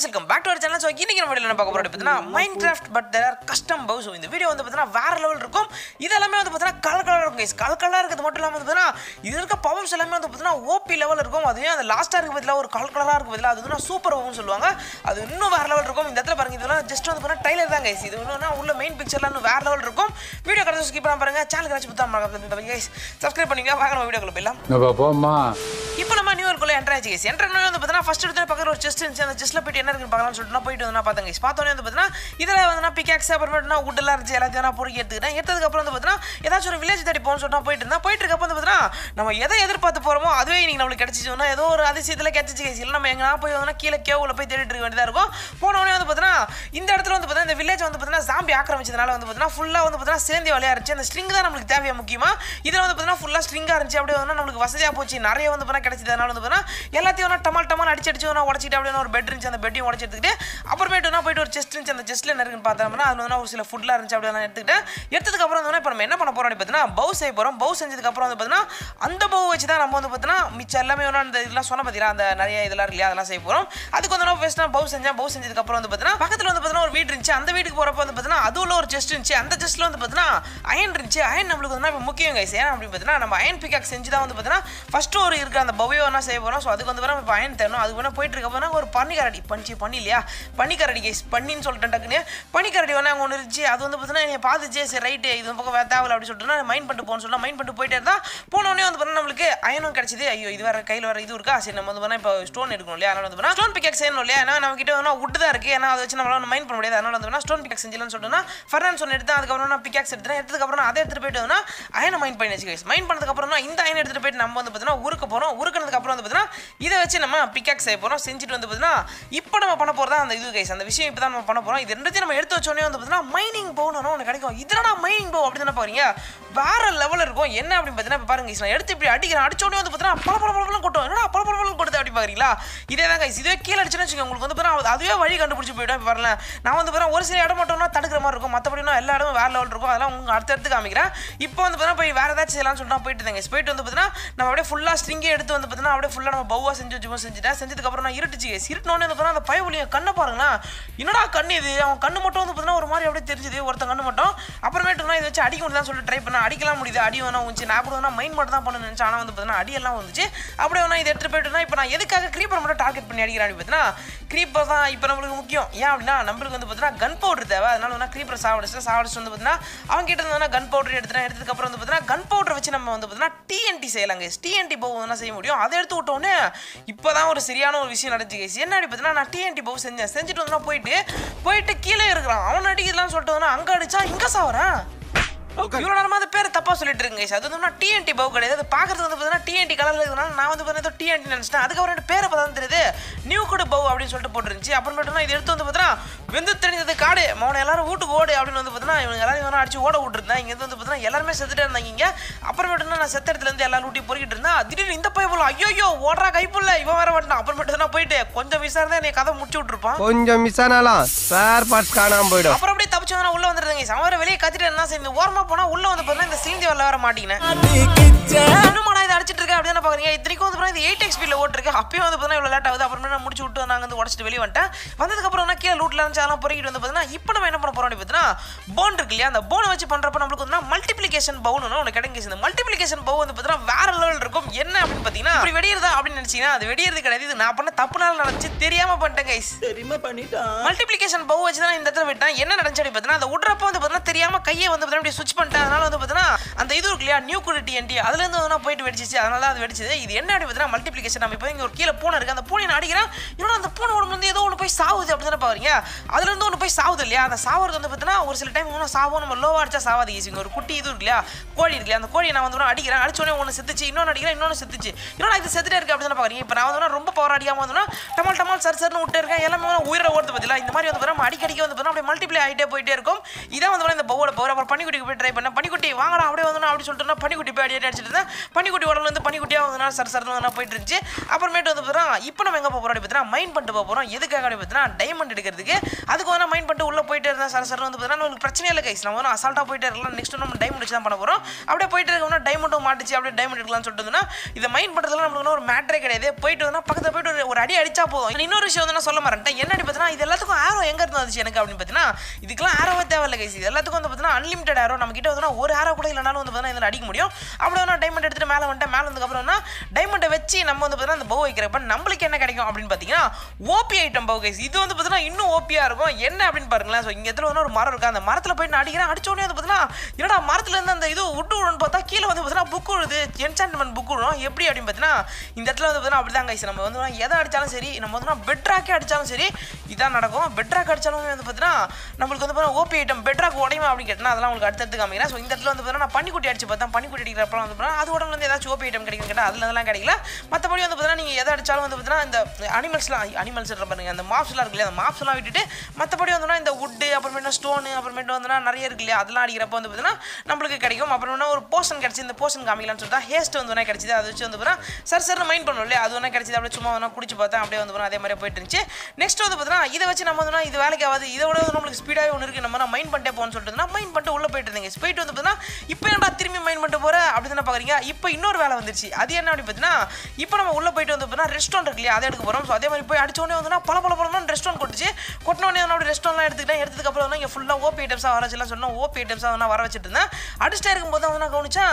guys welcome back to our channel so இன்றைக்கி நம்ம என்ன பார்க்க போகிறோம் பார்த்தீங்கன்னா Minecraft but there are custom bows இந்த வீடியோ வந்து பார்த்தீங்கன்னா வேற லெவல் இருக்கும் எல்லாமே வந்து பார்த்தீங்கன்னா கலர் கலர் இருக்கும் கைஸ் கலர் கலராக இருக்கிறது மட்டும் இல்லாமல் வந்து பார்த்தீங்கன்னா இது இருக்க பவர்ஸ் எல்லாமே வந்து பார்த்தீங்கன்னா ஓபி லெவல் இருக்கும் அதுவே அந்த லாஸ்ட்டாக இருக்க பதிலாக ஒரு கலர் கலராக இருக்க பதிலாக அது வந்து சூப்பர் பவுன் சொல்லுவாங்க அது இன்னும் வேற லெவல் இருக்கும் இந்த இடத்துல பாருங்க இதெல்லாம் ஜஸ்ட் வந்து பார்த்தீங்கன்னா டைலர் தான் கைஸ் இது இன்னும் உள்ள மெயின் பிக்சர்லாம் இன்னும் வேற லெவல் இருக்கும் வீடியோ கடை ஸ்கிப் பண்ண பாருங்க சேனல் கடைச்சி பார்த்தா கைஸ் சப்ஸ்கிரைப் பண்ணிங்க பார்க்க நம்ம வீடியோக்குள்ள போயிடலாம் இப்போ நம்ம நியூ இயர்க்குள்ளே என்ட்ராச்சு கைஸ் என்ட்ரா வந்து பார்த்தீங்கன்னா ஃபஸ்ட் எடுத்து பக்கத்தில் ஒரு செஸ்ட் இருந்துச்சு அந்த செஸ்ட்டில் போயிட்டு என்ன இருக்குன்னு பார்க்கலாம்னு சொல்லிட்டு போயிட்டு வந்து பார்த்தாங்க பார்த்தோன்னே வந்து பார்த்தீங்கன்னா இதில் வந்து பிகாக்ஸ் அப்புறமேட்டுனா உட்டெல்லாம் இருந்துச்சு எல்லாத்தையும் நான் பொறுக்கி எடுத்துக்கிட்டேன் எடுத்ததுக்கப்புறம் வந்து பார்த்தீங்கன்னா ஏதாச்சும் ஒரு வில்லேஜ் தேடி போகணும்னு சொல்லிட்டு போயிட்டு இருந்தா போயிட்டு இருக்கப்போ வந்து பார்த்தீங்கன்னா நம்ம எதை எதிர்பார்த்து போகிறோமோ அதுவே இன்னைக்கு நம்மளுக்கு கிடச்சிச்சோம்னா ஏதோ ஒரு அதிசயத்தில் கிடச்சிச்சு இல்லை நம்ம எங்கன்னா போய் வந்து கீழே கேவில் போய் தேடிட்டு இருக்க வேண்டியதாக இருக்கும் போனவொடனே வந்து பார்த்தீங்கன்னா இந்த இடத்துல வந்து பார்த்தீங்கன்னா இந்த வில்லேஜ் வந்து பார்த்தீங்கன்னா ஜாம்பி ஆக்கிரமிச்சதுனால வந்து பார்த்தீங்கன்னா ஃபுல்லாக வந்து பார்த்தீங்கன்னா சேர்ந்து விளையாடுச்சு அந்த ஸ்ட்ரிங் தான் நம்மளுக்கு தேவையாக முக்கியமாக இதில் வந்து பார்த்தீங்கன்னா ஃபுல்லாக ஸ்ட்ரிங்காக இருந்துச்சு அப்படியே வந்து நம்மளுக்கு வசதியாக போச்சு நிறைய வந்து பார்த்தீங்கன்னா கிடச்சதுனால வந்து பார்த்தீங்கன்னா எல்லாத்தையும் வந்து டமால் டமால் அடிச்சு அடிச்சு உடச்சிட்டு அப்படின்னு ஒரு பெட் இருந்துச்சு அந்த பெட் வெட்டி உடச்சி எடுத்துக்கிட்டு அப்புறமேட்டு போயிட்டு ஒரு செஸ்ட் இருந்துச்சு அந்த செஸ்ட்ல என்ன இருக்குன்னு பார்த்தோம்னா அது வந்து ஒரு சில ஃபுட்லாம் இருந்துச்சு அப்படிலாம் எடுத்துக்கிட்டேன் எடுத்ததுக்கப்புறம் வந்து இப்போ நம்ம என்ன பண்ண போகிறோம் பார்த்தீங்கன்னா பவு செய்ய போகிறோம் பவு செஞ்சதுக்கப்புறம் வந்து பார்த்தீங்கன்னா அந்த பவு வச்சு தான் நம்ம வந்து பார்த்தீங்கன்னா மிச்சம் எல்லாமே ஒன்றும் அந்த இதெல்லாம் சொன்ன பார்த்தீங்கன்னா அந்த நிறைய இதெல்லாம் இல்லையா அதெல்லாம் செய்ய போகிறோம் அதுக்கு வந்து நான் நான் பவு செஞ்சேன் பவு செஞ்சதுக்கப்புறம் வந்து பார்த்தீங்கன்னா பக்கத்தில் வந்து பார்த்தீங்கன்னா ஒரு வீடு இருந்துச்சு அந்த வீட்டுக்கு போகிறப்ப வந்து பார்த்தீங்கன்னா அதுவும் ஒரு செஸ்ட் இருந்துச்சு அந்த செஸ்ட்ல வந்து பார்த்தீங்கன்னா அயன் இருந்துச்சு அயன் நம்மளுக்கு வந்து இப்போ முக்கியம் கைஸ் ஏன்னா அப்படின்னு பார்த்தீங்கன்னா நம்ம அயன் பிக்காக் செஞ்சு தான் வந்து பார்த்தீங்கன்னா ஃபஸ்ட்டு ஒரு இருக்கிற அந்த பவையோ என்ன செய்ய போகிறோம் ஸோ அதுக்கு வந்து இப்போ அயன் தரணும் அது வேணா போயிட்டு இருக்கப்போ ஒரு பன்னி கரடி காமிச்சு பண்ணி இல்லையா பனிக்கரடி கேஸ் பண்ணின்னு சொல்லிட்டேன் டக்குன்னு பனிக்கரடி வேணா அங்கே ஒன்று இருந்துச்சு அது வந்து பார்த்தீங்கன்னா என்னை பார்த்துச்சு சரி ரைட்டு இது பக்கம் வேறு தேவை அப்படின்னு சொல்லிட்டு மைண்ட் பண்ணிட்டு போகணும்னு சொல்லலாம் மைண்ட் பண்ணிட்டு போயிட்டே இருந்தால் போனோடனே வந்து பார்த்தா நம்மளுக்கு அயனும் கிடச்சிது ஐயோ இது வேறு கையில் வேறு இது இருக்கா சரி நம்ம வந்து பார்த்தீங்கன்னா இப்போ ஸ்டோன் எடுக்கணும் இல்லையா அதனால் வந்து ஸ்டோன் பிக்கேக் செய்யணும் இல்லையா ஏன்னா நம்ம கிட்ட வேணா உட்டு தான் இருக்குது ஏன்னா அதை வச்சு நம்மளால் மைண்ட் பண்ண முடியாது அதனால் வந்து ஸ்டோன் பிக்கேக் செஞ்சலாம்னு சொல்லிட்டுனா ஃபர்னான் சொன்ன எடுத்தேன் அதுக்கப்புறம் நான் பிக்கேக்ஸ் எடுத்தேன் எடுத்துக்கப்புறம் அதை எடுத்துகிட்டு போயிட்டோம்னா அயனை மைண்ட் பண்ணி வச்சுக்கோ மைண்ட் பண்ணதுக்கப்புறம் இந்த அயனை எடுத்துகிட்டு போயிட்டு நம்ம வந்து பார்த்தீங்கன்னா ஊருக்கு போகிறோம் அப்புறம் வந்து பார்த்தீங்கன்னா இதை வச்சு நம்ம பிக்கேக் செய்ய போகிறோம் செஞ்சுட்டு வந்து பார்த்தீங்கன்னா இப்போ இப்போ நம்ம பண்ண போகிறதா அந்த இது கைஸ் அந்த விஷயம் இப்போ தான் நம்ம பண்ண போகிறோம் இது ரெண்டுத்தையும் நம்ம எடுத்து வச்சோடனே வந்து பார்த்தீங்கன்னா மைனிங் போகணும் ஒன்று கிடைக்கும் இதனால் மைனிங் போ அப்படின்னு தான் பாருங்க வேற லெவல் இருக்கும் என்ன அப்படின்னு பார்த்தீங்கன்னா பாருங்க கைஸ் நான் எடுத்து இப்படி அடிக்கிறேன் அடிச்சோடனே வந்து பார்த்தீங்கன்னா பல பல பழப்பெல்லாம் கொட்டும் என்னடா பல பழப்பெல்லாம் கொடுத்து அப்படி பார்க்குறீங்களா இதே தான் கைஸ் இதே கீழே அடிச்சுன்னு வச்சுக்கோங்க உங்களுக்கு வந்து பார்த்தீங்கன்னா அதுவே வழி கண்டுபிடிச்சி போயிடும் வரல நான் வந்து பார்த்தீங்கன்னா ஒரு சில இடம் மட்டும்னா தடுக்கிற மாதிரி இருக்கும் மற்றபடினா எல்லா இடமும் வேறு லெவல் இருக்கும் அதெல்லாம் உங்களுக்கு அடுத்த இடத்துக்கு காமிக்கிறேன் இப்போ வந்து பார்த்தீங்கன்னா போய் வேறு ஏதாச்சும் செய்யலாம் சொல்லிட்டு போயிட்டு இருந்தேன் கைஸ் போயிட்டு வந்து பார்த்தீங்கன்னா நம்ம அப்படியே ஃபுல்லாக ஸ்ட்ரிங்கே எடுத்து வந்து பார்த்தீங்கன்னா அப்படியே ஃபுல்லாக நம்ம பவுவாக செஞ்சு வச்சுக்கோ செஞ்சுட்டேன் செஞ்சதுக்கப்புறம் நான் இருட்டுச்சு கைஸ் இருட்டினோன்னு வந்து அந்த ஒளிய கண்ணை பாருங்களேன் என்னடா கண்ணு இது அவன் கண்ணு மட்டும் வந்து பார்த்தீங்கன்னா ஒரு மாதிரி அப்படியே தெரிஞ்சுது ஒருத்தன் கண்ணு மட்டும் அப்புறமேட்டுனா இதை வச்சு அடிக்க முடியாது சொல்லி ட்ரை பண்ணால் அடிக்கலாம் முடியுது அடி வேணா வந்துச்சு நான் கூட வேணா மைண்ட் மட்டும் தான் பண்ண நினச்சேன் ஆனால் வந்து பார்த்தீங்கன்னா அடியெல்லாம் வந்துச்சு அப்படியே வேணா இதை எடுத்துகிட்டு போய்ட்டுனா இப்போ நான் எதுக்காக கிரீப்பர் மட்டும் டார்கெட் பண்ணி அடிக்கிறேன் அப்படின்னு பார்த்தீங்கன்னா க்ரீப்பர் தான் இப்போ நம்மளுக்கு முக்கியம் ஏன் அப்படின்னா நம்மளுக்கு வந்து பார்த்தீங்கன்னா கன் பவுடர் தேவை அதனால வேணா கிரீப்பர் சாவடிச்சு சாவடிச்சு வந்து பார்த்தீங்கன்னா அவங்க கிட்ட இருந்து கன் பவுடர் எடுத்துனா எடுத்ததுக்கப்புறம் வந்து பார்த்தீங்கன்னா கன் பவுடர் வச்சு நம்ம வந்து பார்த்தீங்கன்னா டிஎன்டி செய்யலாங்க டிஎன்டி போகும் செய்ய முடியும் அதை எடுத்து விட்டோன்னே இப்போ தான் ஒரு சரியான ஒரு விஷயம் நடந்துச்சு என்ன அப்படி பார்த்தீங்கன்னா டிஎன்டி பவு செஞ்சேன் செஞ்சுட்டு வந்தா போயிட்டு போயிட்டு கீழே இருக்கிறான் அவன் அடிக்கலாம்னு சொல்லிட்டு வந்தா அங்கே அடிச்சா இங்க சாவறான் இவ்வளோ நேரமாக அந்த பேர் தப்பாக சொல்லிட்டு இருங்க அது வந்து டிஎன்டி பவு கிடையாது அது பார்க்குறது வந்து பார்த்தீங்கன்னா டிஎன்டி கலரில் இருக்கிறனால நான் வந்து பார்த்தீங்கன்னா டிஎன்டி நினச்சிட்டேன் அதுக்கப்புறம் ரெண்டு பேரை பார்த்தா தெரியுது நியூ குடு பவு அப்படின்னு சொல்லிட்டு போட்டுருந்துச்சு அப்புறம் மட்டும் நான் இது எடுத்து வந்து பார்த்தீங்கன்னா விந்து தெரிஞ்சது காடு மௌன எல்லாரும் வீட்டுக்கு ஓடு அப்படின்னு வந்து பார்த்தீங்கன்னா இவங்க எல்லாரும் அடிச்சு ஓட விட்டுருந்தேன் இங்கே வந்து பார்த்தீங்கன்னா எல்லாருமே செத்துட்டே இருந்தாங்க இங்கே அப்புறமேட்டு நான் செத்த இடத்துல இருந்து எல்லாரும் ஊட்டி பொறுக்கிட்டு இருந்தேன் திடீர்னு இந்த பைய போல ஐயோ ஓடுறா கைப்புள்ள இவன் வேற வரட்டான் அப்புறமேட்டு தான் போயிட்டு கொஞ்சம் மிஸ் இருந்தா என்னை கதை முடிச்சு விட்டுருப்பான் கொஞ்சம் மிஸ் ஆனாலும் சார் பார்ட்ஸ் காணாம போயிடும் அப்புறம் அப்படியே தப்பிச்சு வேணா உள்ள வந்துருந்தாங்க சமர வெளியே கத்திட்டு என்ன செய்யுது ஓரமா போனா உள்ள வந்து பார்த்தீங்கன்னா இந்த சீந்தி வரல வர மாட்டேங்கினேன் வச்சிட்டு இருக்கேன் அப்படின்னு பாக்குறீங்க இத்தனைக்கும் வந்து எயிட் எக்ஸ்பீட்ல ஓட்டிருக்கு அப்பயும் வந்து பார்த்தீங்கன்னா இவ்வளோ லேட் ஆகுது அப்புறமே நான் முடிச்சு விட்டு நாங்கள் வந்து உடச்சிட்டு வெளியே வந்துட்டேன் வந்ததுக்கப்புறம் நான் கீழே லூட்டில் இருந்துச்சு அதெல்லாம் பொறுக்கிட்டு வந்து பார்த்தீங்கன்னா இப்போ நம்ம என்ன பண்ண போறோம் பார்த்தீங்கன்னா போன் இருக்கு இல்லையா அந்த போனை வச்சு பண்றப்ப நம்மளுக்கு வந்து மல்டிபிளிகேஷன் பவுன் ஒன்று கிடைக்கிச்சு இந்த மல்டிபிளிகேஷன் பவு வந்து பார்த்தீங்கன்னா வேற லெவல் இருக்கும் என்ன அப்படின்னு பார்த்தீங்கன்னா அப்படி வெடியிருதா அப்படின்னு நினைச்சீங்கன்னா அது வெடியறது கிடையாது இது நான் பண்ண தப்புனால நினைச்சு தெரியாம பண்ணிட்டேன் கைஸ் தெரியுமா பண்ணிட்டேன் பவு வச்சு தான் இந்த இடத்துல விட்டேன் என்ன நடந்துச்சு அப்படின்னு பாத்தீங்கன்னா அந்த விடுறப்ப வந்து பார்த்தீங்கன்னா தெரியாம கையை வந்து பார்த்தீங்கன்னா சுவிச் பண்ணிட்டேன் அதனால வந்து பார்த்தீங்கன்னா அந்த இது இருக்கு இல்லையா நியூ குடி டிஎன்டி அதுலேருந்து வந்து போயிட்டு வெடிச்சிச்சு அதனால அது வெடிச்சது இது என்ன அப்படி பார்த்தீங்கன்னா நம்ம இப்போ இங்கே ஒரு கீழே பூனை இருக்குது அந்த பூனை அடிக்கிறேன் இன்னொன்று அந்த பூனை உடம்பு வந்து ஏதோ ஒன்று போய் சாவுது அப்படி தானே பாருங்க அதுலேருந்து ஒன்று போய் சாவுது இல்லையா அந்த சாவுறது வந்து பார்த்தீங்கன்னா ஒரு சில டைம் இன்னும் சாவும் நம்ம லோவாக அடிச்சா சாவாது ஈஸிங்க ஒரு குட்டி இது இருக்கு இல்லையா கோழி இருக்கு அந்த கோழியை நான் வந்து அடிக்கிறேன் அடிச்சோடனே ஒன்று செத்துச்சு இன்னொன்று அடிக்கிறேன் இன்னொன்று செத்துச்சு இன்னொன்று இது செத்துட்டே இருக்குது அப்படி தானே பாருங்க இப்போ நான் வந்து ரொம்ப பவர் அடிக்காமல் வந்தோம்னா டமால் டமால் சர் சர்னு விட்டு இருக்கேன் எல்லாமே உயிரை ஓடுது பார்த்தீங்களா இந்த மாதிரி வந்து பார்த்தீங்கன்னா அடிக்கடிக்க வந்து பார்த்தீங்கன்னா அப்படியே மல்டிப்ளை ஆகிட்டே போயிட்டே இருக்கும் இதான் வந்து இந்த பவோட போகிற அப்புறம் பனிக்குட்டிக்கு போய் ட்ரை பண்ணேன் பனிக்குட்டி வாங்கடா அப்படியே வந்து அப்படி சொல்லிட்டு பனிக்குட்டி போய் அடிச்சுட்டு அடிச்சிட்டு இருந்தேன் பனிக்குட்டி பார்வையிலேருந்து பனிக்குட்டியாக வந்தனால சர வந்து போயிட்டு இருந்துச்சு அப்புறமேட்டு வந்து பார்த்தா இப்போ நம்ம எங்கே போகிறோம் பார்த்தீங்கன்னா மைண்ட் பண்ணிட்டு போக போகிறோம் எதுக்காக அப்படி பார்த்தினா டைமண்ட் எடுக்கிறதுக்கு அதுக்கு வந்து மைண்ட் பண்ணிட்டு உள்ளே போயிட்டு இருந்தால் சர சரன்னு வந்து பார்த்தீங்கன்னா நம்மளுக்கு பிரச்சனை இல்லை கைஸ் நம்ம வந்து அசால்ட்டாக போயிட்டே இருக்கலாம் நெக்ஸ்ட் நம்ம டைமண்ட் வச்சு தான் பண்ண போகிறோம் அப்படியே போயிட்டு இருக்கோம்னா டைமண்டும் மாட்டுச்சு அப்படியே டைமண்ட் எடுக்கலாம்னு சொல்லிட்டுனா இதை மைண்ட் பண்ணுறதுலாம் நம்மளுக்கு ஒரு மேட்ரே கிடையாது போயிட்டு வந்தால் பக்கத்தில் போயிட்டு ஒரு அடி அடிச்சா போதும் இன்னொரு விஷயம் வந்து நான் சொல்ல மாட்டேன் என்ன அப்படி பார்த்தீங்கன்னா இது எல்லாத்துக்கும் ஆரோ எங்கே இருந்துச்சு வந்துச்சு எனக்கு அப்படின்னு பார்த்தீங்கன்னா இதுக்கெல்லாம் ஆரோவே தேவையில்லை கைஸ் இது எல்லாத்துக்கும் வந்து பார்த்தீங்கன்னா அன்லிமிட்டட் ஆரோ நம்ம கிட்ட வந்து ஒரு ஆரோ கூட இல்லைனாலும் வந்து பார்த்தீங்கன்னா இதில் அடிக்க முடியும் அப்படி நான் டைமண்ட் எடுத்துகிட்டு மேலே வந்துட்டு மேலே வந்ததுக்கப்புறம்னா டைமண்டை வச்சு நம்ம வந்து பார்த்தீங்கன்னா அந்த பவு வைக்கிறப்ப நம்மளுக்கு என்ன கிடைக்கும் அப்படின்னு பார்த்தீங்கன்னா ஓபி ஐட்டம் பவு கைஸ் இது வந்து பார்த்தீங்கன்னா இன்னும் ஓபியாக இருக்கும் என்ன அப்படின்னு பாருங்களேன் ஸோ இங்கே இடத்துல வந்து ஒரு மரம் இருக்குது அந்த மரத்தில் போய் நான் அடிக்கிறேன் அடிச்சோடனே வந்து பார்த்தீங்கன்னா என்னடா மரத்துலேருந்து அந்த இது உட்டு விடுன்னு பார்த்தா கீழே வந்து பார்த்தீங்கன்னா புக் விழுது என்சான்மெண்ட் புக் விடும் எப்படி அப்படின்னு பார்த்தீங்கன்னா இந்த இடத்துல வந்து பார்த்தீங்கன்னா அப்படி தான் கைஸ் நம்ம வந்து எதை அடித்தாலும் சரி நம்ம வந்து பெட்ராக்கே அடித்தாலும் சரி இதான் நடக்கும் பெட்ராக் அடித்தாலும் வந்து பார்த்தீங்கன்னா நம்மளுக்கு வந்து பார்த்தீங்கன்னா ஓபி ஐட்டம் பெட்ராக் உடையும் அப்படின்னு கேட்டால் அதெல்லாம் உங்களுக்கு அடுத்தடுத்து காமிக்கிறேன் ஸோ இந்த இடத்துல வந்து பார்த்தீங்கன்னா பண்ணிக்குட்டி அடிச்சு பார்த்தா பண்ணிக்குட்டி அடிக்கிறப்ப வந்து பார்த்தீங்கன்னா அது உடம்புல வந்து ஏதாச்சும் ஓபி ஐட்டம் கிடைக்கும் கேட்டால் அதில் அதெல்லாம் கிடைக்கல மற்றபடி வந்து பார்த்தீங்கன்னா நீங்கள் எதை அடித்தாலும் வந்து பார்த்தீங்கன்னா இந்த அனிமல்ஸ்லாம் அனிமல்ஸ் பாருங்கள் அந்த மாப்ஸ்லாம் இருக்கு இல்லையா அந்த மாப்ஸ்லாம் விட்டுட்டு மற்றபடி வந்துன்னா இந்த வுட்டு அப்புறமேட்டு ஸ்டோனு அப்புறமேட்டு வந்துன்னா நிறைய இருக்கு இல்லையா அதெல்லாம் அடிக்கிறப்ப வந்து பார்த்தீங்கன்னா நம்மளுக்கு கிடைக்கும் அப்புறம் வேணா ஒரு போர்ஷன் கிடச்சி இந்த போர்ஷன் காமிக்கலாம்னு சொல்லிட்டு ஹேஸ்ட் வந்து வேணா கிடச்சிது அதை வச்சு வந்து பார்த்தா சரி சரி மைண்ட் பண்ணும் இல்லையா அது வேணா கிடச்சிது அப்படியே சும்மா வேணா குடிச்சு பார்த்தா அப்படியே வந்து அதே மாதிரி போயிட்டு இருந்துச்சு நெக்ஸ்ட் வந்து பார்த்தீங்கன்னா இதை வச்சு நம்ம வந்து இது வேலைக்கு ஆகாது இதோட நம்மளுக்கு ஸ்பீடாகவே ஒன்று இருக்குது நம்ம மைண்ட் பண்ணிட்டே போகணும்னு சொல்லிட்டு மைண்ட் பண்ணிட்டு உள்ளே போயிட்டு இருந்தீங்க போயிட்டு வந்து பார்த்தீங்கன்னா இப்போ என்னடா திரும்பி மைண்ட் பண்ணிட்டு போகிற அப்படி தானே பார்க்குறீங்க இப்போ இன்னொரு வேலை மேலே வந்துருச்சு அது என்ன அப்படி பார்த்தீங்கன்னா இப்போ நம்ம உள்ளே போயிட்டு வந்து பார்த்தீங்கன்னா ரெஸ்டாரண்ட் இருக்கு இல்லையா அதை எடுக்க போகிறோம் ஸோ அதே மாதிரி போய் அடிச்சோடனே வந்து பல பல பழம்னு ரெஸ்டாரண்ட் கொட்டுச்சு கொட்டினோடனே வந்து அப்படி ரெஸ்டாரண்ட்லாம் எடுத்துக்கிட்டேன் எடுத்ததுக்கப்புறம் வந்து இங்கே ஃபுல்லாக ஓபி ஐட்டம்ஸாக வர வச்சுலாம் சொன்னால் ஓபி ஐட்டம்ஸாக வந்து வர வச்சுட்டு இருந்தேன் அடிச்சிட்டே இருக்கும்போது வந்து நான் கவனிச்சா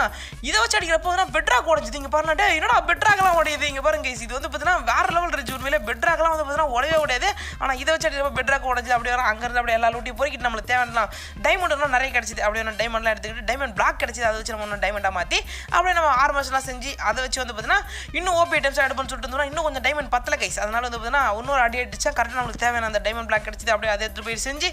இதை வச்சு அடிக்கிறப்போ வந்து பெட்ராக் உடஞ்சிது இங்கே பாருங்கட்டே என்னடா பெட்ராக்லாம் உடையுது இங்கே பாருங்க இது வந்து பார்த்தீங்கன்னா வேற லெவல் இருந்துச்சு உண்மையிலே பெட்ராக்லாம் வந்து பார்த்தீங்கன்னா உடையவே உடையாது ஆனால் இதை வச்சு அடிக்கிறப்ப பெட்ராக் உடஞ்சி அப்படி அங்கே அங்கேருந்து அப்படியே எல்லா லூட்டி பொறுக்கிட்டு நம்மளுக்கு தேவையான டைமண்ட்லாம் நிறைய கிடச்சிது அப்படியே டைமண்ட்லாம் எடுத்துக்கிட்டு டைமண்ட் பிளாக் கிடச்சிது அதை வச்சு நம்ம டைமண்டாக மாற்றி அப்படியே நம்ம ஆறு மாதம்லாம் செஞ்சு அதை வச்சு வந்து பார்த்தீங்கன்னா இன்னும் ஓபி ஐட்டம்ஸ் ஆட் பண்ணி சொல்லிட்டு இருந்தோம்னா இன்னும் கொஞ்சம் டைமண்ட் பத்தல கைஸ் அதனால் வந்து பார்த்தீங்கன்னா இன்னொரு அடி அடிச்சா கரெக்டாக நம்மளுக்கு தேவையான அந்த டைமண்ட் பிளாக் கிடச்சிது அப்படியே அதை எடுத்து போய் செஞ்சு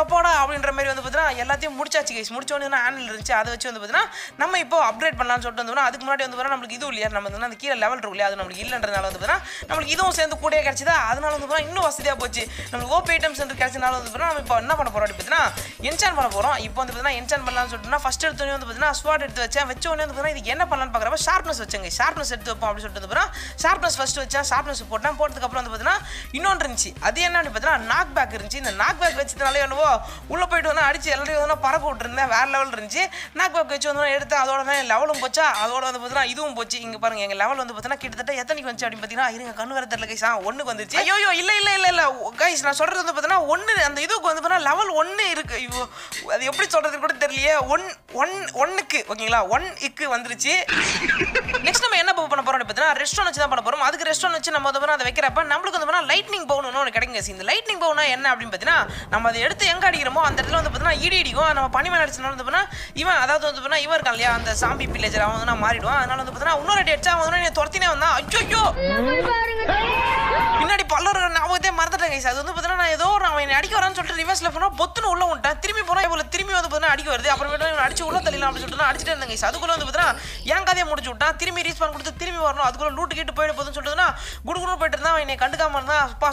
எப்போடா அப்படின்ற மாதிரி வந்து பார்த்தீங்கன்னா எல்லாத்தையும் முடிச்சாச்சு கைஸ் முடிச்சோன்னு ஆனில் இருந்துச்சு அதை வச்சு வந்து பார்த்தீங்கன்னா நம்ம இப்போ அப்டேட் பண்ணலாம்னு சொல்லிட்டு வந்து அதுக்கு முன்னாடி வந்து பார்த்தீங்கன்னா நம்மளுக்கு இது இல்லையா நம்ம அந்த கீழே லெவல் இருக்கும் இல்லையா அது நம்மளுக்கு இல்லைன்றதுனால வந்து பார்த்தீங்கன்னா நம்மளுக்கு இதுவும் சேர்ந்து கூடயே கிடச்சிதா அதனால வந்து பார்த்தீங்கன்னா இன்னும் வசதியாக போச்சு நம்மளுக்கு ஓபி ஐட்டம்ஸ் என்று கிடச்சனால வந்து பார்த்தீங்கன்னா நம்ம இப்போ என்ன பண்ண போகிறோம் பார்த்தீங்கன்னா என்சான் பண்ண போகிறோம் இப்போ வந்து பார்த்தீங்கன்னா என்சான் பண்ணலாம்னு சொல்லிட்டுனா ஃபஸ்ட் எடுத்தோடனே வந்து பார்த்தீங்கன்னா ஸ்வாட் எடுத்து வச்சேன் வச்சோன்னே வந்து பார்த்தீங்கன்னா இது என்ன பண்ணலாம்னு பார்க்குறப்ப ஷார்ப்னஸ் வச்சுங்க ஷார்ப்னஸ் எடுத்து வைப்போம் அப்படின்னு சொல்லிட்டு அப்புறம் ஷார்ப்னஸ் ஃபஸ்ட்டு வச்சா ஷார்ப்னஸ் போட்டால் போட்டதுக்கப்புறம் வந்து பார்த்தீங்கன்னா இன்னொன்று இருந்துச்சு அது என்ன அப்படின்னு பார்த்தீங்கன்னா நாக் பேக் இருந்துச்சு இந்த நாக் பேக் வச்சதுனால என்னவோ உள்ளே போயிட்டு வந்தால் அடிச்சு எல்லாரையும் வந்து பறக்க விட்டுருந்தேன் வேறு லெவல் இருந்துச்சு நாக் பேக் வச்சு வந்து எடுத்தேன் அதோட தான் லெவலும் போச்சா அதோட வந்து பார்த்தீங்கன்னா இதுவும் போச்சு இங்கே பாருங்கள் எங்கள் லெவல் வந்து பார்த்தீங்கன்னா கிட்டத்தட்ட எத்தனைக்கு வந்துச்சு அப்படின்னு பார்த்தீங்கன்னா இருங்க கண்ணு வர தெரியல கைஸ் ஆ வந்துச்சு ஐயோ இல்லை இல்லை இல்லை இல்லை கைஸ் நான் சொல்கிறது வந்து பார்த்தீங்கன்னா ஒன்று அந்த இதுக்கு வந்து பார்த்தீங்கன்னா லெவல் ஒன்று இருக்குது ஐயோ அது எப்படி சொல்கிறது கூட தெரியலையே ஒன் ஒன் ஒன்றுக்கு ஓகேங்களா ஒன் இக்கு வந்துருச்சு நெக்ஸ்ட் நம்ம என்ன பண்ண போறோம் பார்த்தீங்கன்னா ரெஸ்டாரண்ட் வச்சு தான் பண்ண போறோம் அதுக்கு ரெஸ்டாரண்ட் வச்சு நம்ம வந்து அதை வைக்கிறப்ப நம்மளுக்கு வந்து லைட்னிங் பவுன் ஒன்று கிடைக்குங்க இந்த லைட்னிங் பவுனா என்ன அப்படின்னு பார்த்தீங்கன்னா நம்ம அதை எடுத்து எங்கே அடிக்கிறோமோ அந்த இடத்துல வந்து பார்த்தீங்கன்னா இடி அடிக்கும் நம்ம பனிமேல அடிச்சனால வந்து பார்த்தீங்கன்னா இவன் அதாவது வந்து பார்த்தீங்கன்னா இவன் இருக்கான் இல்லையா அந்த சாம்பி பில்லேஜர் அவன் வந்து மாறிடுவான் அதனால வந்து பார்த்தீங்கன்னா இன்னொரு அடி அடிச்சா அவன் வந்து துரத்தினே வந்தான் ஐயோ பின்னாடி பல்லர் ஞாபகத்தே மறந்துட்டேன் கைஸ் அது வந்து பார்த்தீங்கன்னா நான் ஏதோ நான் அவன் அடிக்க வரான்னு சொல்லிட்டு ரிவர்ஸில் போனால் பொத்துன்னு உள்ள விட்டேன் திரும்பி போனால் இவ்வளோ திரும்பி வந்து பார்த்தீங்கன்னா அடிக்க வருது அப்புறம் அடிச்சு உள்ள தள்ளிடலாம் அப்படின்னு சொல்லிட்டு அடிச்சுட்டு இருந்தாங்க அதுக்குள்ளே வந்து பார்த்தீங்கன்னா என் கதையை முடிச்சு விட்டான் திரும்பி ரீஸ்பான் கொடுத்து திரும்பி வரணும் அதுக்குள்ளே லூட்டு போயிட்டு போயிட போதுன்னு சொல்லிட்டுனா குடுகுடுன்னு போயிட்டு இருந்தா என்னை கண்டுக்காம இருந்தா அப்பா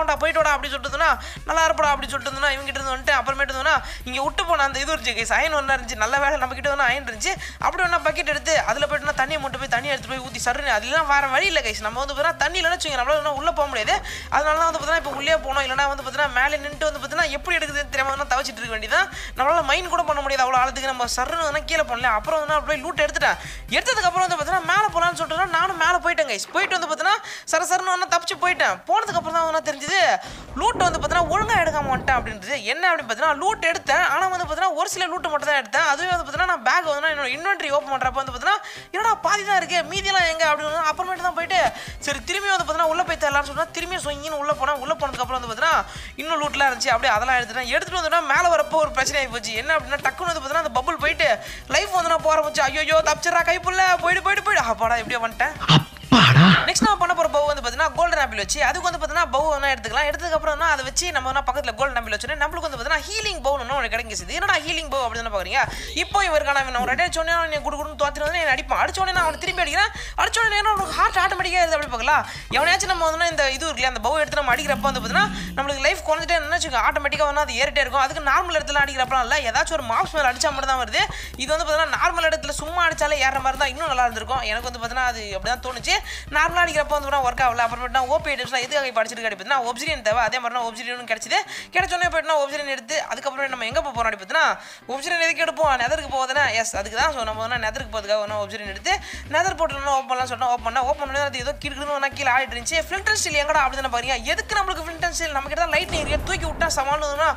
வண்டா போயிட்டு வாடா அப்படின்னு சொல்லிட்டுனா நல்லா இருப்படா அப்படின்னு சொல்லிட்டு இருந்தா கிட்ட இருந்து வந்துட்டு அப்புறமேட்டு இருந்தா இங்கே விட்டு போன அந்த இது இருந்துச்சு அயன் ஒன்றா இருந்துச்சு நல்ல வேலை நம்ம கிட்ட வந்து அயன் இருந்துச்சு அப்படி ஒன்றா பக்கெட் எடுத்து அதில் போயிட்டுனா தண்ணியை மட்டும் போய் தண்ணி எடுத்து போய் ஊற்றி சருன்னு அதெல்லாம் வேற வழி இல்லை கைஸ் நம்ம வந்து பார்த்தீங்கன்னா தண்ணியில் வச்சுங்க நம்மளால உள்ளே போக முடியாது அதனால தான் வந்து பார்த்தீங்கன்னா இப்போ உள்ளே போனோம் இல்லைனா வந்து பார்த்தீங்கன்னா மேலே நின்று வந்து பார்த்தீங்கன்னா எப்படி எடுக்குதுன்னு தெரியாமல் தவச்சிட்டு இருக்க வேண்டியதான் நம்மளால் மைண்ட் கூட பண்ண முடியாது அவ்வளோ ஆளுக்கு நம்ம சர்னு வந்து கீழே பண்ணல அப்புறம் வந்து அப்படியே லூட் எடுத்துட்டேன் எடுத்ததுக்கப்புறம் வந்து பார்த்தீங்கன்னா மேலே போகலான்னு சொல்லிட்டு நானும் மேலே போயிட்டேன் கைஸ் போயிட்டு வந்து பார்த்தீங்கன்னா சர சரன்னு வந்து தப்பிச்சு போயிட்டேன் போனதுக்கப்புறம் தான் வந்து தெரிஞ்சது லூட் வந்து பார்த்தீங்கன்னா ஒழுங்காக எடுக்காம வந்துட்டேன் அப்படின்றது என்ன அப்படின்னு பார்த்தீங்கன்னா லூட் எடுத்தேன் ஆனால் வந்து பார்த்தீங்கன்னா ஒரு சில லூட்டு மட்டும் தான் எடுத்தேன் அதுவே வந்து பார்த்தீங்கன்னா நான் பேக் வந்து என்னோட இன்வென்ட்ரி ஓப்பன் பண்ணுறப்ப வந்து பார்த்தீங்கன்னா என்னடா பாதி தான் இருக்குது மீதியெல்லாம் எங்கே அப்படின்னு அப்புறமேட்டு தான் போயிட்டு சரி திரும்பி வந்து பார்த்தீங்கன்னா உள்ளே போய் தரலாம்னு சொன்னால் திரும்பி சொங்கின்னு உள்ளே போனால் உள்ளே போனதுக்கப்புறம் வந்து பார்த்தீங்கன்னா இன்னும் லூட்லாம் இருந்துச்சு அப்படியே அதெல்லாம் எடுத்துட்டேன் எடுத்துகிட்டு வந்தோம்னா மேலே வரப்போ ஒரு பிரச்சனை ஆகி போச்சு என்ன அப்படின்னா டக்குன்னு வந்து பார்த்தீங்கன்னா அந்த பபுள் போயிட்டு லைஃப் வந்து நான் போகிற போச்சு ஐயோ தப்பிச்சிடா கைப்புள்ள போயிட்டு போயிட்டு போயிடு அப்பாடா எப்படியோ வந்துட்டேன் நெக்ஸ்ட் நான் பண்ண பவு வந்து பார்த்தீங்கன்னா கோல்டன் ஆப்பிள் வச்சு அதுக்கு வந்து பார்த்தீங்கன்னா பவு வேணா எடுத்துக்கலாம் எடுத்ததுக்கப்புறம் அதை வச்சு நம்ம பக்கத்தில் கோல்டன் ஆப்பிள் வச்சோன்னே நம்மளுக்கு வந்து பார்த்தீங்கன்னா ஹீலிங் பவுன்னு ஒன்று கிடைக்கிச்சு என்னடா ஹீலிங் பவு அப்படின்னு பார்க்குறீங்க இப்போ இவருக்கான நான் ஒரு அடி அடிச்சோடனே அவனை குடு தோத்துட்டு வந்து என்ன அடிப்பான் அடிச்சோடனே நான் அவனை திருப்பி அடிக்கிறேன் அடிச்சோடனே உனக்கு ஹார்ட் ஆட்டோமேட்டிக்காக இருக்குது அப்படி பார்க்கலாம் எவனையாச்சும் நம்ம வந்து இந்த இது இருக்குல்ல அந்த பவு எடுத்து நம்ம அடிக்கிறப்ப வந்து பார்த்தீங்கன்னா நம்மளுக்கு லைஃப் குறைஞ்சிட்டே என்ன ஆட்டோமேட்டிக்காக வந்து அது ஏறிட்டே இருக்கும் அதுக்கு நார்மல் இடத்துல அடிக்கிறப்பலாம் இல்லை ஏதாச்சும் ஒரு மாப்ஸ் மேலே அடிச்சா மட்டும் தான் வருது இது வந்து பார்த்தீங்கன்னா நார்மல் இடத்துல சும்மா அடித்தாலே ஏற மாதிரி தான் இன்னும் நல்லா இருந்திருக்கும் எனக்கு வந்து பார்த்தீங்கன்னா அது அப்படி தான் தோணுச்சு நார்மலாக அடிக்கிறப்ப வந்து ஒர்க் ஆகல அப்புறமேட்டு நான் ஓபி ஐட்டம்ஸ்லாம் எதுக்காக படிச்சிருக்க அப்படின்னா ஒப்சிரியன் தேவை அதே மாதிரி நான் கிடைச்சிது கிடச்சிது கிடைச்சோன்னே போய்ட்டுனா ஒப்சிரியன் எடுத்து அதுக்கப்புறம் நம்ம எங்கே போகிறோம் அப்படின்னா ஒப்சிரியன் எதுக்கு எடுப்போம் நெதருக்கு போகுதுன்னா எஸ் அதுக்கு தான் ஸோ நம்ம வந்து நெதருக்கு போகிறதுக்காக ஒன்றும் ஒப்சிரியன் எடுத்து நெதர் போட்டுருந்தோம் ஓப்பன் பண்ணலாம் சொன்னால் ஓப்பன் பண்ணால் ஓப்பன் பண்ணி அது ஏதோ கிடுக்குன்னு கீழே ஆடிட்டு இருந்துச்சு ஃபில்டர் ஸ்டீல் எங்கடா அப்படின்னு பாருங்க எதுக்கு நம்மளுக்கு ஃபில்டர் ஸ்டீல் நம்ம கிட்ட லைட் இருக்கு தூக்கி விட்டா சமாளம்னா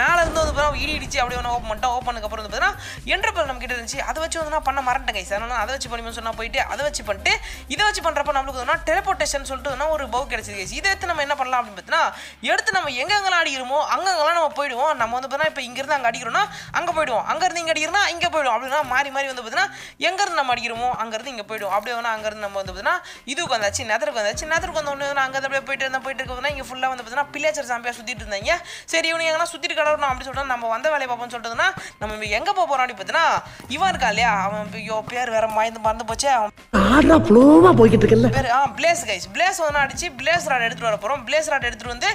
மேலே இருந்து வந்து பார்த்தா இடி இடிச்சு அப்படியே ஒன்று ஓப்பன் பண்ணிட்டோம் ஓப்பன் அப்புறம் வந்து பார்த்தீங்கன்னா என்ட்ரபல் நம்ம கிட்ட இருந்துச்சு அதை வச்சு வந்து நான் பண்ண மறந்துட்டேன் கைஸ் அதனால அதை வச்சு பண்ணி சொன்னால் போயிட்டு அதை வச்சு பண்ணிட்டு இதை வச்சு பண்ணுறப்ப நம்மளுக்கு வந்து டெலபோர்டேஷன் அப்படின்னு சொல்லிட்டு ஒரு பவு கிடைச்சது கைஸ் இதை எடுத்து நம்ம என்ன பண்ணலாம் அப்படின்னு பார்த்தீங்கன்னா எடுத்து நம்ம எங்கெங்கெல்லாம் அடிக்கிறோமோ அங்கங்கெல்லாம் நம்ம போயிடுவோம் நம்ம வந்து பார்த்தீங்கன்னா இப்போ இங்கேருந்து அங்கே அடிக்கிறோம்னா அங்கே போயிடுவோம் அங்கேருந்து இங்கே அடிக்கிறோம்னா இங்கே போயிடும் அப்படின்னா மாறி மாறி வந்து பார்த்தீங்கன்னா எங்கேருந்து நம்ம அடிக்கிறோமோ அங்கேருந்து இங்கே போயிடும் அப்படியே வேணா அங்கேருந்து நம்ம வந்து பார்த்தீங்கன்னா இதுக்கு வந்தாச்சு நெதருக்கு வந்தாச்சு நெதருக்கு வந்து ஒன்று அங்கே அப்படியே போயிட்டு இருந்தால் போயிட்டு இருக்க இங்கே ஃபுல்லாக வந்து பார்த்தீங்கன்னா பிள்ளைச்சர் சாம்பியாக சுற்றிட்டு இருந்தாங்க சரி இவனு எங்கன்னா சுற்றிட்டு கடவுணும் அப்படின்னு சொல்லிட்டு நம்ம வந்த வேலையை பார்ப்போம்னு சொல்லிட்டுனா நம்ம எங்கே போக போகிறோம் அப்படின்னு பார்த்தீங்கன்னா இவன் இருக்கா இல்லையா அவன் ஐயோ பேர் வேற மயந்து மறந்து போச்சே அவன் ஆடுறா ப்ளோவா போய்கிட்டு இருக்கல வேற ஆ பிளேஸ் गाइस பிளேஸ் வந்து அடிச்சு பிளேஸ் ராட் எடுத்து வர போறோம் பிளேஸ் ராட் எடுத்து வந்து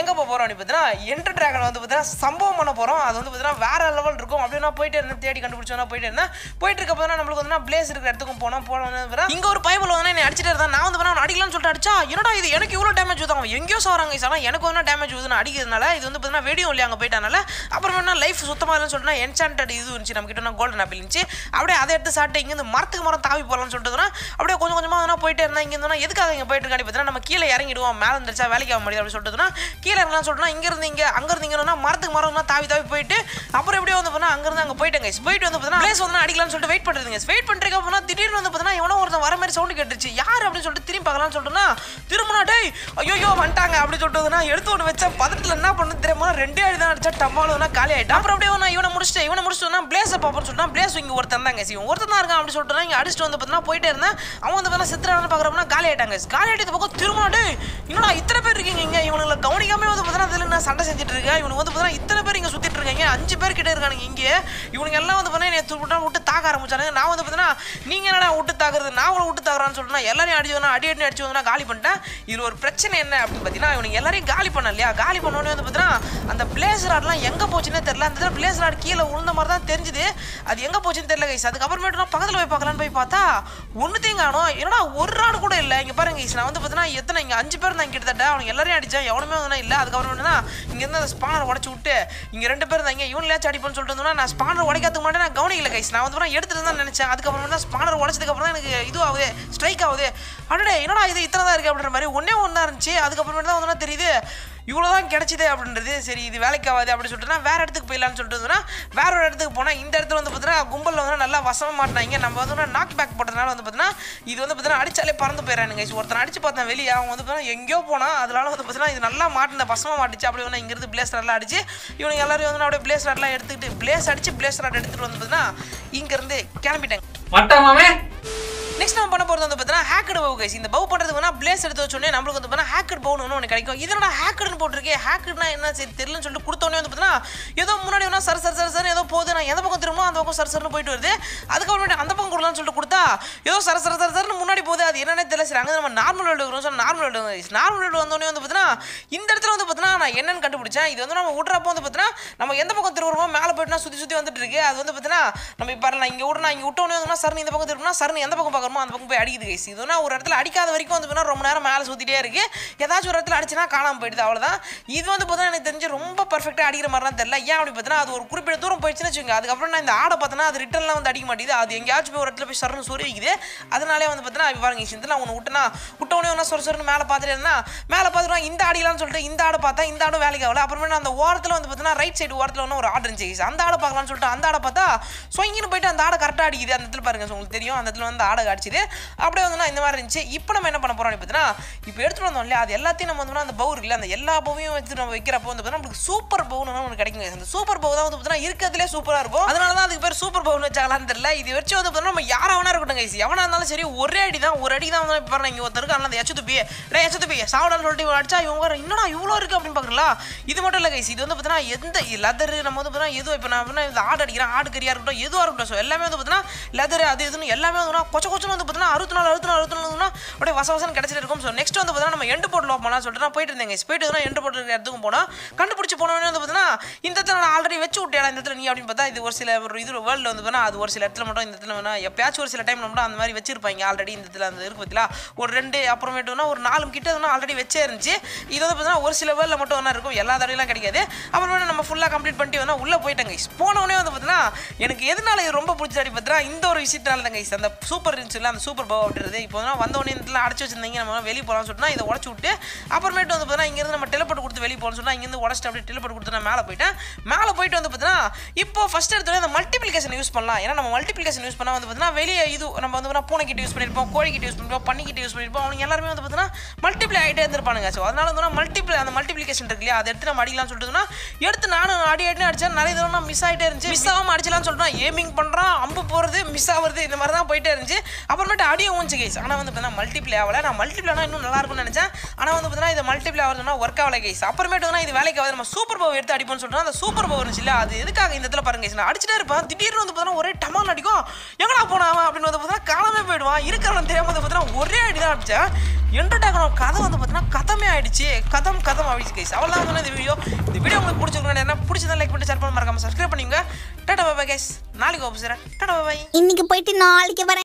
எங்க போக போறோம் நீ பார்த்தீங்கன்னா என்டர் டிராகன் வந்து பார்த்தீங்கன்னா சம்பவம் பண்ண போறோம் அது வந்து பார்த்தீங்கன்னா வேற லெவல் இருக்கும் அப்படின்னா போயிட்டே இருந்தேன் தேடி கண்டுபிடிச்சோனா போயிட்டே இருந்தேன் போயிட்டு இருக்க போதுனா நம்மளுக்கு வந்து பிளேஸ் இருக்கிற இடத்துக்கும் போனோம் போறோம் இங்க ஒரு பைபிள் வந்து என்ன அடிச்சிட்டே இருந்தா நான் வந்து அடிக்கலாம்னு சொல்லிட்டு அடிச்சா என்னடா இது எனக்கு இவ்வளோ டேமேஜ் ஊதும் அவன் எங்கேயோ சவராங்க ஆனால் எனக்கு ஒன்றும் டேமேஜ் ஊதுன்னு அடிக்கிறதுனால இது வந்து பார்த்தீங்கன்னா வெடியும் இல்லையா அங்கே போயிட்டனால அப்புறம் என்ன லைஃப் சுத்தமாக இல்லைன்னு சொல்லிட்டு என்சாண்டட் இது இருந்துச்சு நம்ம கிட்ட கோல்டன் ஆப்பிள் இருந்துச்சு அப்படியே அதை எடுத்து சாப்பிட்டு இங்கேருந்து மரத்துக்கு மரம் தாவி போகலாம்னு சொல்லிட்டுனா அப்படியே கொஞ்சம் கொஞ்சமாக அதனால் போயிட்டே இருந்தால் இங்கே இருந்தால் எதுக்காக இங்கே போயிட்டு இருக்காடி பார்த்தீங்கன்னா நம்ம கீழே இறங்கிடுவோம் மேலே இருந்துச்சா வேலைக்கு ஆக முடியாது அப்படின்னு சொல்லிட்டுனா கீழே இறங்கலாம் சொல்லிட்டுனா இங்கேருந்து இங்கே அங்கே இங்கே மரத்துக்கு மரம் தாவி தாவி போயிட்டு அப்புறம் எப்படியோ வந்து பார்த்தீங்கன்னா அங்கேருந்து அங்கே போயிட்டேங்க போயிட்டு வந்து பார்த்தீங்கன்னா பிளேஸ் வந்து அடிக்கலாம்னு சொல்லிட்டு வெயிட் பண்ணுறதுங்க வெயிட் பண்ணுறதுக்கு அப்புறம் திடீர்னு வந்து பார்த்தீங்கன்னா எவ்வளோ ஒருத்தன் வர மாதிரி சவுண்டு கேட்டுருச்சு யார் அப்படின்னு சொல்லிட்டு திரும்பி ஆகலாம்னு சொல்லிட்டுனா திரும்பினா டேய் ஐயோ வந்துட்டாங்க அப்படி சொல்லிட்டுனா எடுத்து ஒன்று வச்சா பதத்தில் என்ன பண்ணு தெரியுமா ரெண்டே அடி தான் அடிச்சா டம்மாலுனா காலி ஆகிட்டான் அப்புறம் அப்படியே நான் இவனை முடிச்சுட்டு இவனை முடிச்சுட்டு பிளேஸ் பார்ப்போம்னு சொல்லிட்டு பிளேஸ் இங்கே ஒருத்தன் தாங்க இவன் ஒருத்தன் தான் இருக்கான் அப்படி சொல்லிட்டு இங்கே அடிச்சுட்டு வந்து பார்த்தீங்கன்னா போயிட்டே இருந்தேன் அவன் வந்து பார்த்தா சித்திரான்னு பார்க்குறப்பனா காலி ஆகிட்டாங்க காலி ஆகிட்டு பக்கம் திருமணம் டேய் இன்னும் இத்தனை பேர் இருக்கீங்க இங்கே இவனுங்களை கவனிக்காமே வந்து பார்த்தீங்கன்னா அதில் நான் சண்டை செஞ்சுட்டு இருக்கேன் இவனுக்கு வந்து பார்த்தீங்கன்னா இத்தனை பேர் இங்கே சுற்றிட்டு இருக்காங்க அஞ்சு பேர் கிட்ட இருக்கானுங்க இங்கே இவனுக்கு எல்லாம் வந்து பார்த்தீங்கன்னா என்னை விட்டு விட்டு தாக்க ஆரம்பிச்சானுங்க நான் வந்து பார்த்தீங்கன்னா நீங்கள் என்னடா விட்டு தாக்குறது நான் உங்களை விட்டு தாக்குறான்னு சொல்லிட்டு எல்லாரையும் அடிச்சு அடி அடி அடிச்சு வந்து நான் காலி பண்ணிட்டேன் இது ஒரு பிரச்சனை என்ன அப்படின்னு பார்த்தீங்கன்னா இவனுக்கு எல்லாரையும் காலி பண்ண இல்லையா காலி பண்ணோன்னே வந்து பார்த்தீங்கன்னா அந்த பிளேஸ் ராட்லாம் எங்கே போச்சுன்னே தெரில அந்த பிளேஸ் ராட் கீழே உழுந்த மாதிரி தான் தெரிஞ்சுது அது எங்கே போச்சுன்னு தெரியல கைஸ் அதுக்கப்புறமேட்டு நான் பக்கத்தில் போய் பார்க்கலான்னு போய் பார்த்தா ஒன்றுத்தையும் காணும் என்னடா ஒரு ராடு கூட இல்லை இங்கே பாருங்க கைஸ் நான் வந்து பார்த்தீங்கன்னா எத்தனை இங்கே அஞ்சு பேர் தான் கிட்டத்தட்ட அவங்க எல்லாரையும் அடித்தேன் எவனுமே வந்து இல்லை அதுக்கப்புறமேட்டுனா இங்கேருந்து அந்த ஸ்பானர் உடச்சி விட்டு இங்கே ரெண்டு பேர் தான் இங்கே இவன் லேச்சு அடிப்பான்னு சொல்லிட்டு இருந்தோம்னா நான் ஸ்பானர் உடைக்காத்துக்கு மாட்டேன் நான் கவனிக்கல கைஸ் நான் வந்து எடுத்துட்டு தான் நினச்சேன் அதுக்கப்புறமா தான் ஸ்பானர் உடச்சதுக்கப்புறம் தான் எனக்கு இதுவாகுது ஸ்ட்ரைக் ஆகுது அடடே என்னடா இது இத்தனை தான் இருக்குது அப்படின்ற மாதிரி ஒன்றே ஒன்றா இருந்துச்சு அதுக்கப்புறமேட்டு தான் வந்து தெரியுது இவ்வளோ தான் கிடச்சிது அப்படின்றது சரி இது வேலைக்கு ஆகாது அப்படின்னு சொல்லிட்டுன்னா வேறு இடத்துக்கு போயிடலான்னு சொல்லிட்டு இருந்தோம்னா வேற ஒரு இடத்துக்கு போனால் இந்த இடத்துல வந்து பார்த்தீங்கன்னா கும்பலில் வந்து நல்லா வசமாக மாட்டினாங்க நம்ம வந்து நாக் பேக் போட்டதுனால வந்து பார்த்தீங்கன்னா இது வந்து பார்த்தீங்கன்னா அடிச்சாலே பறந்து போயிடறானுங்க ஒருத்தன் அடிச்சு பார்த்தேன் வெளியே அவங்க வந்து பார்த்தீங்கன்னா எங்கேயோ போனால் அதனால வந்து பார்த்தீங்கன்னா இது நல்லா மாட்டின வசமாக மாட்டிச்சு அப்படி ஒன்று இங்கேருந்து நல்லா அடிச்சு இவனுக்கு எல்லாரும் வந்து அப்படியே பிளேஸ்லர்லாம் எடுத்துக்கிட்டு பிளேஸ் அடிச்சு பிளேஸ்லர் எடுத்துகிட்டு வந்து பார்த்தீங்கன்னா இங்கேருந்து கிளம்பிட்டாங்க நெக்ஸ்ட் நம்ம பண்ண போகிறது வந்து பார்த்தீங்கன்னா ஹேக்கர் பவு கைஸ் இந்த பவு பண்ணுறது வேணா பிளேஸ் எடுத்து வச்சோடனே நம்மளுக்கு வந்து பார்த்தா ஹேக்கர் பவுன்னு ஒன்று கிடைக்கும் இதனோட ஹேக்கர்னு போட்டிருக்கேன் ஹேக்கர்னா என்ன சரி தெரியலன்னு சொல்லிட்டு கொடுத்தோடனே வந்து பார்த்தீங்கன்னா ஏதோ முன்னாடி வேணா சர சர் சர் சர் ஏதோ போகுது நான் எந்த பக்கம் திரும்பணும் அந்த பக்கம் சர் சர்னு போயிட்டு வருது அதுக்கப்புறம் அந்த பக்கம் கொடுக்கலாம்னு சொல்லிட்டு கொடுத்தா ஏதோ சர சர சர சர்னு முன்னாடி போகுது அது என்னன்னே தெரியல சரி அங்கே நம்ம நார்மல் வேல்டு வரும் சொன்னால் நார்மல் வேல்டு நார்மல் வேல்டு வந்தோடனே வந்து பார்த்தீங்கன்னா இந்த இடத்துல வந்து பார்த்தீங்கன்னா நான் என்னென்னு கண்டுபிடிச்சேன் இது வந்து நம்ம விட்றப்போ வந்து பார்த்தீங்கன்னா நம்ம எந்த பக்கம் திருவுறோமோ மேலே போயிட்டுனா சுற்றி சுற்றி வந்துட்டு இருக்கு அது வந்து பார்த்தீங்கன்னா நம்ம இப்போ நான் இங்கே விடணும் இங்கே விட்டோன்னே வந்து சரணி இந்த பக்கம் திரும்பினா சரணி எந்த பக்கம் பார்க்குறோமோ அந்த பக்கம் போய் அடிக்குது கைஸ் இதுனா ஒரு இடத்துல அடிக்காத வரைக்கும் வந்து பார்த்தீங்கன்னா ரொம்ப நேரம் மேலே சுற்றிட்டே இருக்குது ஏதாச்சும் ஒரு இடத்துல அடிச்சுனா காணாமல் போயிடுது அவ்வளோதான் இது வந்து பார்த்தீங்கன்னா எனக்கு தெரிஞ்சு ரொம்ப பர்ஃபெக்டாக அடிக்கிற மாதிரிலாம் தெரியல ஏன் அப்படி பார்த்தீங்கன்னா அது ஒரு குறிப்பிட்ட தூரம் போயிடுச்சுன்னு வச்சுக்கோங்க அதுக்கப்புறம் நான் இந்த ஆடை பார்த்தேன்னா அது ரிட்டர்ன்லாம் வந்து அடிக்க மாட்டேங்குது அது எங்கேயாச்சும் போய் ஒரு இடத்துல போய் சரணு சுரிக்குது அதனாலே வந்து பார்த்தீங்கன்னா பாருங்க இந்த ஒன்று விட்டுனா விட்டவனே ஒன்றா சொர சொருன்னு மேலே பார்த்துட்டேன்னா மேலே பார்த்துட்டு இந்த ஆடிக்கலாம்னு சொல்லிட்டு இந்த ஆடை பார்த்தா இந்த ஆடும் வேலைக்கு ஆகல அப்புறமே அந்த ஓரத்தில் வந்து பார்த்தீங்கன்னா ரைட் சைடு ஓரத்தில் ஒன்று ஒரு ஆர்டர் இருந்துச்சு அந்த ஆடை பார்க்கலாம்னு சொல்லிட்டு அந்த ஆடை பார்த்தா சொங்கின்னு போயிட்டு அந்த ஆடை கரெக்டாக அடிக்குது அந்த இடத்துல பாருங்க உங்களுக்கு தெரியும் அந்த இடத்துல வந்து ஆடை அடிச்சுது அப்படியே வந்து இந்த மாதிரி இருந்துச்சு இப்போ நம்ம என்ன பண்ண போறோம் பார்த்தீங்கன்னா இப்போ எடுத்துகிட்டு வந்தோம் இல்லையா அது எல்லாத்தையும் நம்ம வந்து அந்த பவு இருக்குல்ல அந்த எல்லா பவையும் வச்சு நம்ம வைக்கிறப்போ வந்து பார்த்தீங்கன்னா நம்மளுக்கு சூப்பர் பவுன் ஒன்று கிடைக்கும் அந்த சூப்பர் பவு தான் வந்து பார்த்தீங்கன்னா இருக்கிறதுலே சூப்பராக இருக்கும் அதனால தான் அதுக்கு பேர் சூப்பர் பவுன் வச்சாங்களான்னு தெரியல இது வச்சு வந்து பார்த்தீங்கன்னா நம்ம யாராவது இருக்கட்டும் கைஸ் எவனா இருந்தாலும் சரி ஒரே அடி தான் ஒரு அடி தான் வந்து பாருங்க இங்கே ஒருத்தருக்கு ஆனால் அந்த எச்சு துப்பி டே எச்சு துப்பி சாப்பிடான்னு சொல்லிட்டு அடிச்சா இவங்க இன்னும் இவ்வளோ இருக்குது அப்படின்னு பார்க்குறீங்களா இது மட்டும் இல்லை கைஸ் இது வந்து பார்த்தீங்கன்னா எந்த லெதர் நம்ம வந்து பார்த்தீங்கன்னா எதுவும் இப்போ நான் இந்த ஆடு அடிக்கிறேன் ஆடு கறியாக இருக்கட்டும் எதுவாக இருக்கட்டும் ஸோ எல்லாமே வந்து பார்த்தீங்கன்னா லெதர் அது எதுன்னு எல்லாமே வந்து கொச்ச கொச்சன்னு வந்து பார்த்தீங்கன்னா அறுபத்தி நாலு அறுபத்தி lalu tuh அப்படியே வச வசனம் கிடச்சிட்டு இருக்கும் ஸோ நெக்ஸ்ட் வந்து பார்த்தீங்கன்னா நம்ம எண்டு போட்டில் போனால் சொல்லிட்டு நான் போயிட்டு இருந்தேன் போயிட்டு தான் எண்டு போட்டில் இடத்துக்கும் போனோம் கண்டுபிடிச்சி போனோன்னு வந்து பார்த்தீங்கன்னா இந்த இடத்துல நான் ஆல்ரெடி வச்சு விட்டேன் இந்த இடத்துல நீ அப்படின்னு பார்த்தா இது ஒரு சில ஒரு இது வேர்ல்டு வந்து பார்த்தீங்கன்னா அது ஒரு சில இடத்துல மட்டும் இந்த இடத்துல வேணா எப்பயாச்சும் ஒரு சில டைம் மட்டும் அந்த மாதிரி வச்சிருப்பாங்க ஆல்ரெடி இந்த இடத்துல அந்த இருக்கு பார்த்தீங்களா ஒரு ரெண்டு அப்புறமேட்டுனா ஒரு நாலு கிட்ட ஆல்ரெடி வச்சே இருந்துச்சு இது வந்து பார்த்தீங்கன்னா ஒரு சில வேர்ல்டில் மட்டும் ஒன்றா இருக்கும் எல்லா தடையெல்லாம் கிடைக்காது அப்புறமேட்டு நம்ம ஃபுல்லாக கம்ப்ளீட் பண்ணிட்டு வந்தால் உள்ளே போயிட்டேன் போனவனே வந்து பார்த்தீங்கன்னா எனக்கு எதனால ரொம்ப பிடிச்சாடி பார்த்தீங்கன்னா இந்த ஒரு விஷயத்தினால தான் கைஸ் அந்த சூப்பர் இருந்துச்சுல்ல அந்த சூப்பர் பவ் அப்படின்றது இப்போ வந்தோடனே பண்ணி இடத்துல அடைச்சி வச்சிருந்தீங்க நம்ம வெளியே போகலாம்னு சொன்னால் இதை உடச்சி விட்டு அப்புறமேட்டு வந்து பார்த்தீங்கன்னா இங்கேருந்து நம்ம டெலிபோர்ட் கொடுத்து வெளியே போகணும்னு சொன்னால் இங்கேருந்து உடச்சிட்டு அப்படியே டெலிபோர்ட் கொடுத்து நான் மேலே போயிட்டேன் மேலே போயிட்டு வந்து பார்த்தீங்கன்னா இப்போ ஃபஸ்ட் எடுத்தோடனே அந்த மல்டிபிளிகேஷன் யூஸ் பண்ணலாம் ஏன்னா நம்ம மல்டிபிளிகேஷன் யூஸ் பண்ணால் வந்து பார்த்தீங்கன்னா வெளியே இது நம்ம வந்து பூனைக்கிட்ட யூஸ் பண்ணியிருப்போம் கோழிக்கிட்ட யூஸ் பண்ணியிருப்போம் பண்ணிக்கிட்ட யூஸ் பண்ணியிருப்போம் அவங்க எல்லாருமே வந்து பார்த்தீங்கன்னா மல்டிபிளை ஆகிட்டே இருந்திருப்பானுங்க ஸோ அதனால வந்து மல்டிப்ளை அந்த மல்டிபிளிகேஷன் இருக்கு இல்லையா அதை எடுத்து நம்ம அடிக்கலாம்னு சொல்லிட்டுனா எடுத்து நானும் அடி அடினு அடித்தேன் நிறைய தூரம் நான் மிஸ் ஆகிட்டே இருந்துச்சு மிஸ் ஆகாமல் அடிச்சலாம்னு சொல்லிட்டு ஏமிங் பண்ணுறான் அம்பு போகிறது மிஸ் ஆகுறது இந்த மாதிரி தான் போயிட்டே இருந்துச்சு அப்புறமேட்டு அடியும் ஊஞ்சு கேஸ் ஆனால் வந்து மல்டிப்ளே ஆகலை நான் மல்டிப்ளைனா இன்னும் நல்லா இருக்கும்னு நினச்சேன் ஆனால் வந்து பார்த்தீங்கன்னா இது மல்டிப்ளே ஆகலன்னா ஒர்க் ஆகலை கைஸ் அப்புறமேட்டு வந்து இது வேலைக்கு ஆகுது நம்ம சூப்பர் பவர் எடுத்து அடிப்போம்னு சொல்லிட்டு அந்த சூப்பர் பவர் இருந்துச்சு அது எதுக்காக இந்த இடத்துல பாருங்க நான் அடிச்சுட்டே இருப்பேன் திடீர்னு வந்து பார்த்தீங்கன்னா ஒரே டமால் அடிக்கும் எங்கடா போனாவன் அப்படின்னு வந்து பார்த்தீங்கன்னா காலமே போயிடுவான் இருக்கிறவன் தெரியாமல் வந்து பார்த்தீங்கன்னா ஒரே அடி தான் அடித்தேன் என்டர்டாகணும் கதை வந்து பார்த்தீங்கன்னா கதமே ஆயிடுச்சு கதம் கதம் ஆயிடுச்சு கைஸ் அவ்வளோ தான் இந்த வீடியோ இந்த வீடியோ உங்களுக்கு பிடிச்சிருக்கணும் என்ன பிடிச்சதான் லைக் பண்ணி ஷேர் பண்ண மறக்காம சப்ஸ்கிரைப் பண்ணிங்க டாடா பாபா கேஸ் நாளைக்கு ஆஃபீஸ் டாடா பாபாய் இன்னைக்கு போயிட்டு நாளைக்கு வரேன்